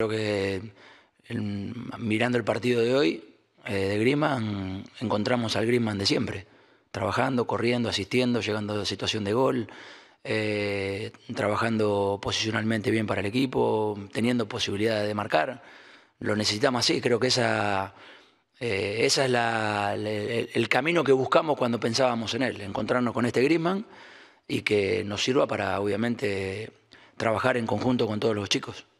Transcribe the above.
Creo que mirando el partido de hoy eh, de Griezmann, encontramos al Griezmann de siempre, trabajando, corriendo, asistiendo, llegando a situación de gol, eh, trabajando posicionalmente bien para el equipo, teniendo posibilidades de marcar. Lo necesitamos así, creo que esa, eh, esa es el, el camino que buscamos cuando pensábamos en él, encontrarnos con este Griezmann y que nos sirva para, obviamente, trabajar en conjunto con todos los chicos.